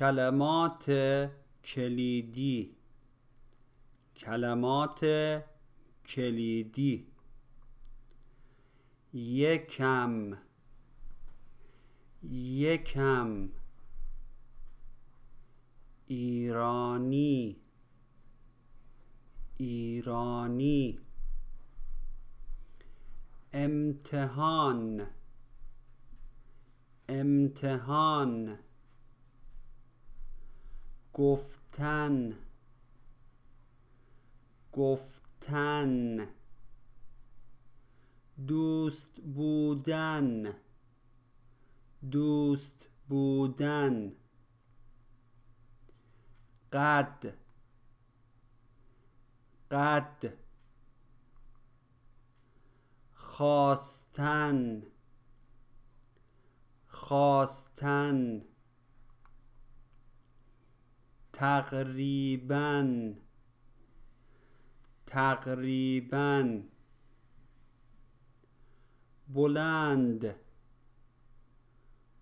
کلمات کلیدی کلمات کلیدی یکم یکم ایرانی ایرانی امتحان امتحان گفتن گفتن دوست بودن دوست بودن قد قد خواستن خواستن تقریبا تقریبا بلند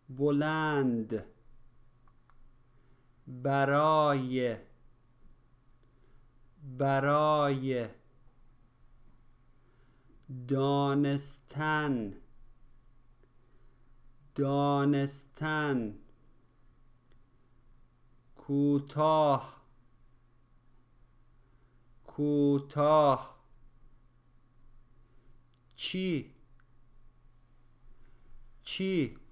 بلند برای برای دانستن دانستن کوتاه کوتاه چی چی